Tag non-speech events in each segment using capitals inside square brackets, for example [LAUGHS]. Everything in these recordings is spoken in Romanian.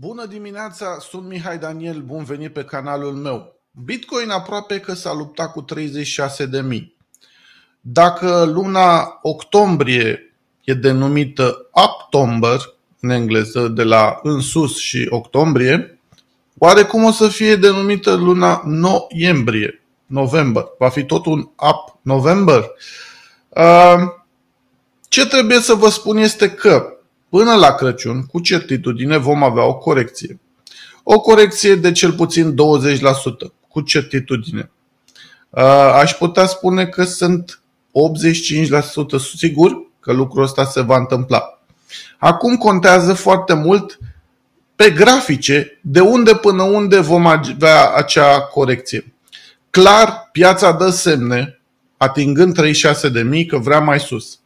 Bună dimineața, sunt Mihai Daniel, bun venit pe canalul meu. Bitcoin aproape că s-a luptat cu 36.000. Dacă luna octombrie e denumită October, în engleză, de la în sus și octombrie, cum o să fie denumită luna noiembrie, november. Va fi tot un up november. Ce trebuie să vă spun este că Până la Crăciun, cu certitudine, vom avea o corecție. O corecție de cel puțin 20%, cu certitudine. Aș putea spune că sunt 85% sigur că lucrul ăsta se va întâmpla. Acum contează foarte mult pe grafice de unde până unde vom avea acea corecție. Clar, piața dă semne, atingând 36 de mii, că vrea mai sus.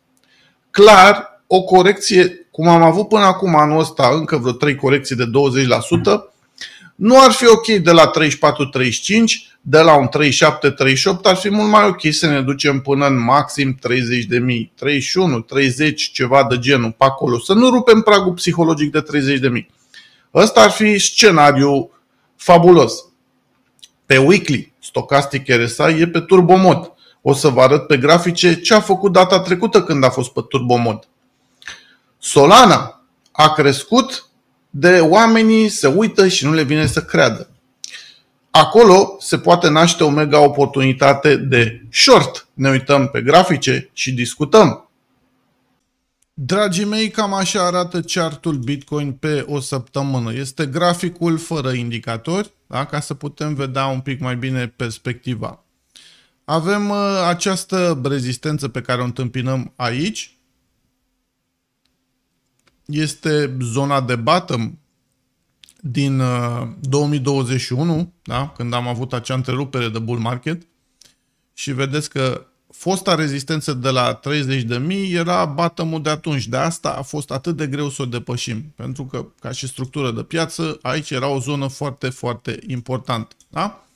Clar, o corecție cum am avut până acum anul ăsta încă vreo 3 corecții de 20%, nu ar fi ok de la 34-35, de la un 37-38 ar fi mult mai ok să ne ducem până în maxim 30 de mii, 31, 30, ceva de genul, pe acolo. Să nu rupem pragul psihologic de 30 de mii. Ăsta ar fi scenariu fabulos. Pe weekly, Stochastic RSI e pe turbomod. O să vă arăt pe grafice ce a făcut data trecută când a fost pe turbomod. Solana a crescut de oamenii se uită și nu le vine să creadă. Acolo se poate naște o mega oportunitate de short. Ne uităm pe grafice și discutăm. Dragii mei, cam așa arată chartul Bitcoin pe o săptămână. Este graficul fără indicatori, da? ca să putem vedea un pic mai bine perspectiva. Avem uh, această rezistență pe care o întâmpinăm aici, este zona de bottom din 2021, uh, da? când am avut acea întrerupere de bull market și vedeți că fosta rezistență de la 30.000 era bottom de atunci. De asta a fost atât de greu să o depășim, pentru că ca și structură de piață, aici era o zonă foarte, foarte importantă. Da?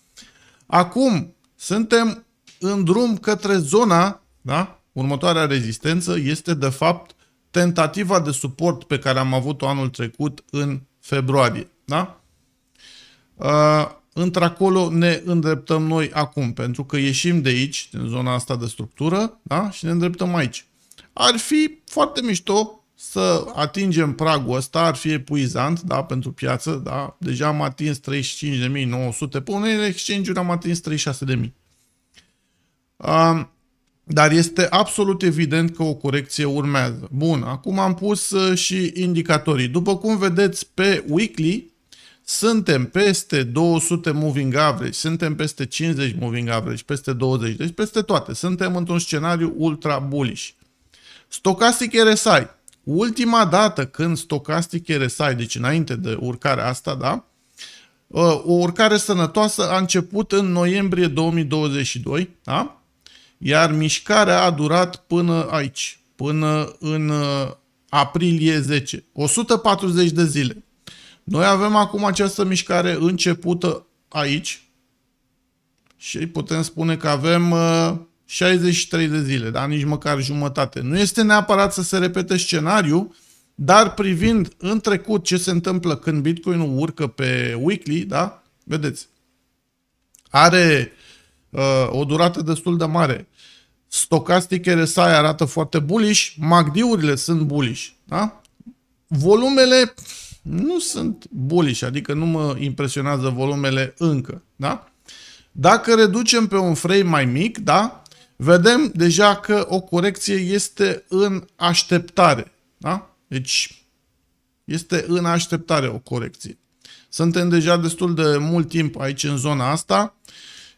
Acum suntem în drum către zona, da? următoarea rezistență este de fapt tentativa de suport pe care am avut-o anul trecut în februarie. Da? Uh, Într-acolo ne îndreptăm noi acum, pentru că ieșim de aici, din zona asta de structură, da? și ne îndreptăm aici. Ar fi foarte mișto să atingem pragul ăsta, ar fi epuizant, da, pentru piață, da, deja am atins 35.900, pe unele exchange-uri am atins 36.000. Dar este absolut evident că o corecție urmează. Bun, acum am pus uh, și indicatorii. După cum vedeți pe weekly, suntem peste 200 moving average, suntem peste 50 moving average, peste 20, deci peste toate. Suntem într-un scenariu ultra bullish. Stochastic RSI. Ultima dată când stochastic RSI, deci înainte de urcarea asta, da? Uh, o urcare sănătoasă a început în noiembrie 2022, da? Iar mișcarea a durat până aici, până în uh, aprilie 10, 140 de zile. Noi avem acum această mișcare începută aici și putem spune că avem 63 uh, de zile, dar nici măcar jumătate. Nu este neapărat să se repete scenariul, dar privind în trecut ce se întâmplă când Bitcoin-ul urcă pe weekly, da? Vedeți, are uh, o durată destul de mare. Stocastic RSI arată foarte bullish, MACD-urile sunt bullish, da? Volumele nu sunt bullish, adică nu mă impresionează volumele încă, da? Dacă reducem pe un frame mai mic, da? Vedem deja că o corecție este în așteptare, da? Deci este în așteptare o corecție. Suntem deja destul de mult timp aici în zona asta. Uh,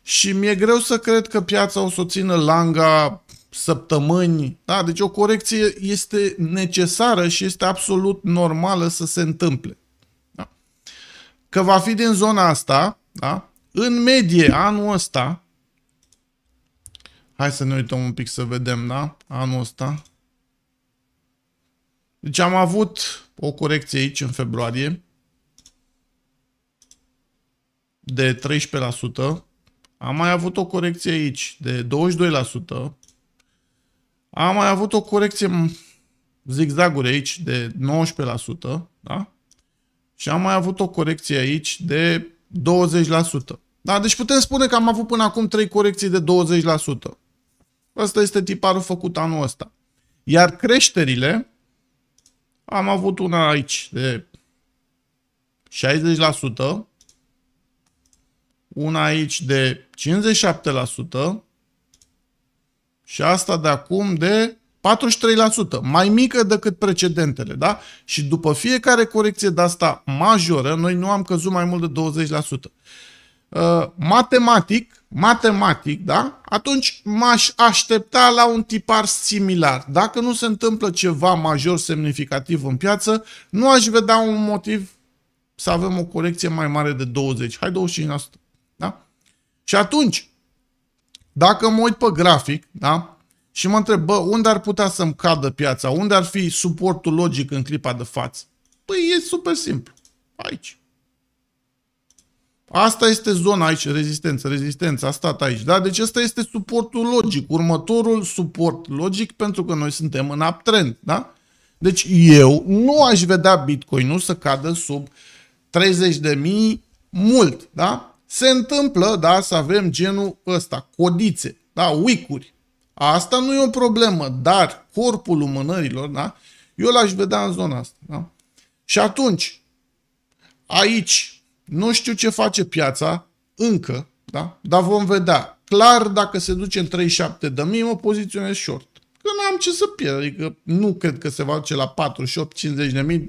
și mi-e greu să cred că piața o să o țină langa săptămâni. Da? Deci o corecție este necesară și este absolut normală să se întâmple. Da? Că va fi din zona asta, da? în medie anul ăsta, hai să ne uităm un pic să vedem, da? Anul ăsta. Deci am avut o corecție aici în februarie de 13%. Am mai avut o corecție aici de 22%. Am mai avut o corecție zigzaguri aici de 19%. Da? Și am mai avut o corecție aici de 20%. Da? Deci putem spune că am avut până acum 3 corecții de 20%. Asta este tiparul făcut anul ăsta. Iar creșterile, am avut una aici de una aici de 57% și asta de acum de 43%, mai mică decât precedentele, da? Și după fiecare corecție de asta majoră, noi nu am căzut mai mult de 20%. Uh, matematic, matematic, da? Atunci m-aș aștepta la un tipar similar. Dacă nu se întâmplă ceva major semnificativ în piață, nu aș vedea un motiv să avem o corecție mai mare de 20, hai 25%. Și atunci, dacă mă uit pe grafic, da? Și mă întreb, bă, unde ar putea să-mi cadă piața? Unde ar fi suportul logic în clipa de față? Păi e super simplu. Aici. Asta este zona aici, rezistență, rezistență. a stat aici, da? Deci asta este suportul logic, următorul suport logic pentru că noi suntem în uptrend, da? Deci eu nu aș vedea Bitcoin-ul să cadă sub 30 de mii mult, da? se întâmplă, da, să avem genul ăsta, codițe, da, wicuri. Asta nu e o problemă, dar corpul lumânărilor, da, eu l-aș vedea în zona asta, da? Și atunci, aici, nu știu ce face piața încă, da? Dar vom vedea. Clar, dacă se duce în 37 de mii, mă poziționez short am ce să pierd. Adică nu cred că se va duce la 48-50 de mii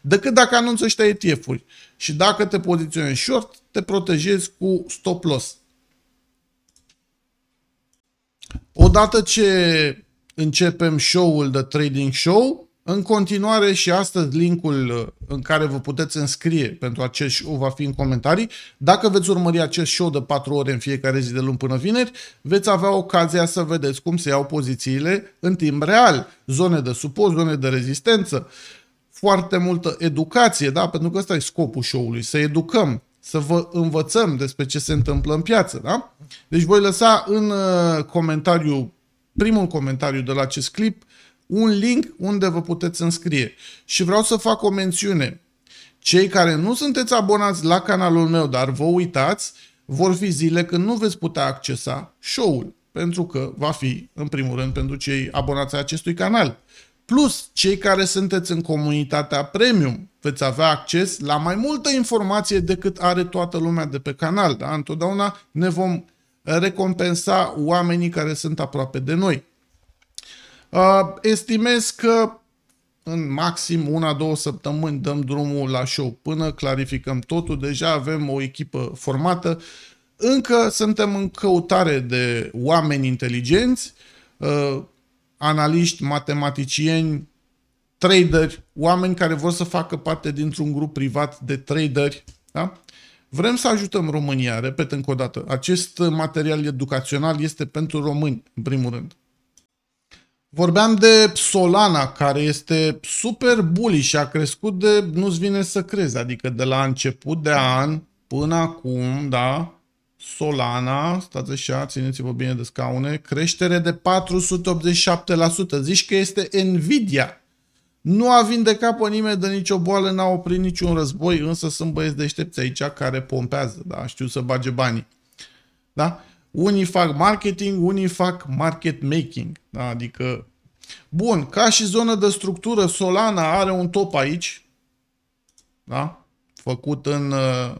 decât dacă anunță ăștia ETF-uri. Și dacă te poziționezi short, te protejezi cu stop loss. Odată ce începem show-ul de trading show, în continuare și astăzi linkul uh, în care vă puteți înscrie pentru acest show va fi în comentarii. Dacă veți urmări acest show de 4 ore în fiecare zi de luni până vineri, veți avea ocazia să vedeți cum se iau pozițiile în timp real, zone de suport, zone de rezistență, foarte multă educație, da? pentru că ăsta e scopul show-ului, să educăm, să vă învățăm despre ce se întâmplă în piață. Da? Deci voi lăsa în uh, comentariu, primul comentariu de la acest clip, un link unde vă puteți înscrie. Și vreau să fac o mențiune. Cei care nu sunteți abonați la canalul meu, dar vă uitați, vor fi zile când nu veți putea accesa show-ul, pentru că va fi, în primul rând, pentru cei abonați ai acestui canal. Plus, cei care sunteți în comunitatea Premium veți avea acces la mai multă informație decât are toată lumea de pe canal. Da? Întotdeauna ne vom recompensa oamenii care sunt aproape de noi. Uh, estimez că în maxim una-două săptămâni dăm drumul la show până clarificăm totul. Deja avem o echipă formată. Încă suntem în căutare de oameni inteligenți, uh, analiști, matematicieni, traderi, oameni care vor să facă parte dintr-un grup privat de traderi. Da? Vrem să ajutăm România, repet încă o dată. Acest material educațional este pentru români, în primul rând. Vorbeam de Solana, care este super bully și a crescut de nu-ți vine să crezi, adică de la început de an până acum, da, Solana, stați așa, țineți-vă bine de scaune, creștere de 487%. Zici că este Nvidia. Nu a vindecat pe nimeni de nicio boală, n-a oprit niciun război, însă sunt băieți deștepți aici care pompează, da, știu să bage banii. Da? Unii fac marketing, unii fac market making. Da? Adică, bun, ca și zonă de structură, Solana are un top aici, da? făcut în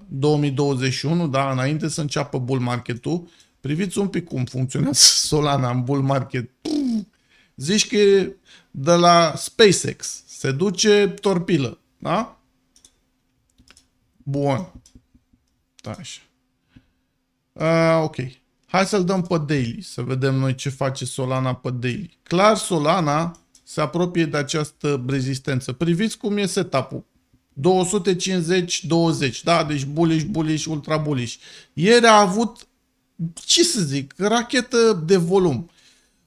2021, uh, da? înainte să înceapă bull market-ul. Priviți un pic cum funcționează [LAUGHS] Solana în bull market. Pum! Zici că e de la SpaceX. Se duce torpilă. Da? Bun. Da, așa. Uh, ok. Hai să-l dăm pe daily, să vedem noi ce face Solana pe daily. Clar, Solana se apropie de această rezistență. Priviți cum e setup-ul. 250-20, da? Deci bullish, bullish, ultra bullish. Ieri a avut, ce să zic, rachetă de volum.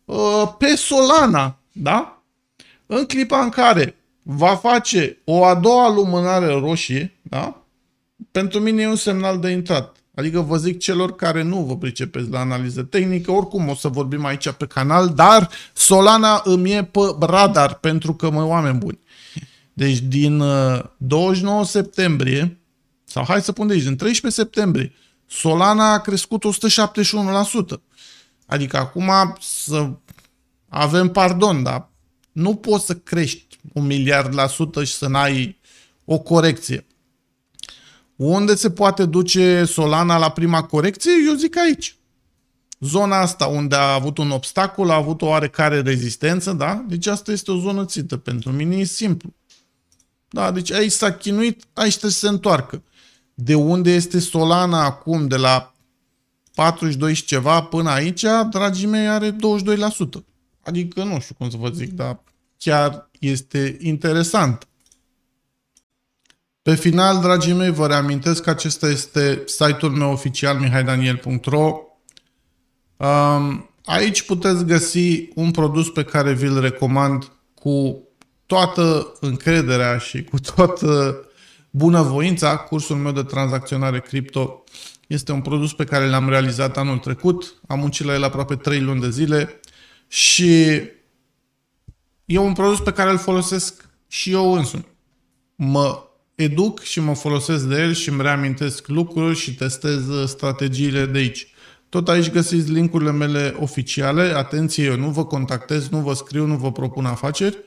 Uh, pe Solana, da? În clipa în care va face o a doua lumânare roșie, da? Pentru mine e un semnal de intrat. Adică vă zic celor care nu vă pricepeți la analiză tehnică, oricum o să vorbim aici pe canal, dar Solana îmi e pe radar pentru că, mă, oameni buni. Deci din 29 uh, septembrie, sau hai să pun de aici, din 13 septembrie, Solana a crescut 171%. Adică acum să avem pardon, dar nu poți să crești un miliard la sută și să n-ai o corecție. Unde se poate duce Solana la prima corecție? Eu zic aici. Zona asta unde a avut un obstacol, a avut o oarecare rezistență, da? Deci asta este o zonă țită. Pentru mine e simplu. Da, deci aici s-a chinuit, aici trebuie să se întoarcă. De unde este Solana acum, de la 42 și ceva până aici, dragii mei, are 22%. Adică nu știu cum să vă zic, dar chiar este interesant. Pe final, dragii mei, vă reamintesc că acesta este site-ul meu oficial mihaidaniel.ro um, Aici puteți găsi un produs pe care vi-l recomand cu toată încrederea și cu toată bunăvoința. Cursul meu de tranzacționare cripto este un produs pe care l-am realizat anul trecut. Am muncit la el aproape 3 luni de zile și e un produs pe care îl folosesc și eu însumi. Mă educ și mă folosesc de el și îmi reamintesc lucruri și testez uh, strategiile de aici. Tot aici găsiți linkurile mele oficiale. Atenție, eu nu vă contactez, nu vă scriu, nu vă propun afaceri.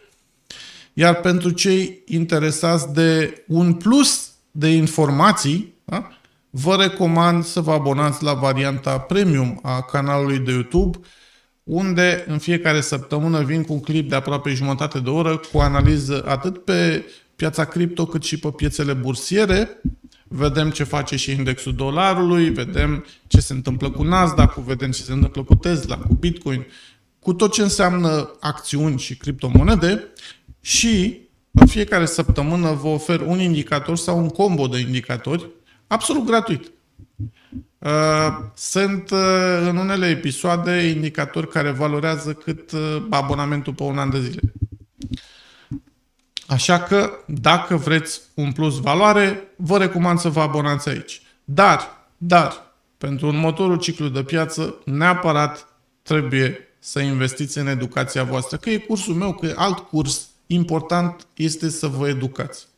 Iar pentru cei interesați de un plus de informații, da? vă recomand să vă abonați la varianta premium a canalului de YouTube, unde în fiecare săptămână vin cu un clip de aproape jumătate de oră cu analiză atât pe piața cripto, cât și pe piețele bursiere. Vedem ce face și indexul dolarului, vedem ce se întâmplă cu Nasdaq, vedem ce se întâmplă cu Tesla, cu Bitcoin, cu tot ce înseamnă acțiuni și criptomonede și în fiecare săptămână vă ofer un indicator sau un combo de indicatori absolut gratuit. Uh, sunt uh, în unele episoade indicatori care valorează cât uh, abonamentul pe un an de zile. Așa că, dacă vreți un plus valoare, vă recomand să vă abonați aici. Dar, dar, pentru un motorul ciclu de piață, neapărat trebuie să investiți în educația voastră. Că e cursul meu, că e alt curs. Important este să vă educați.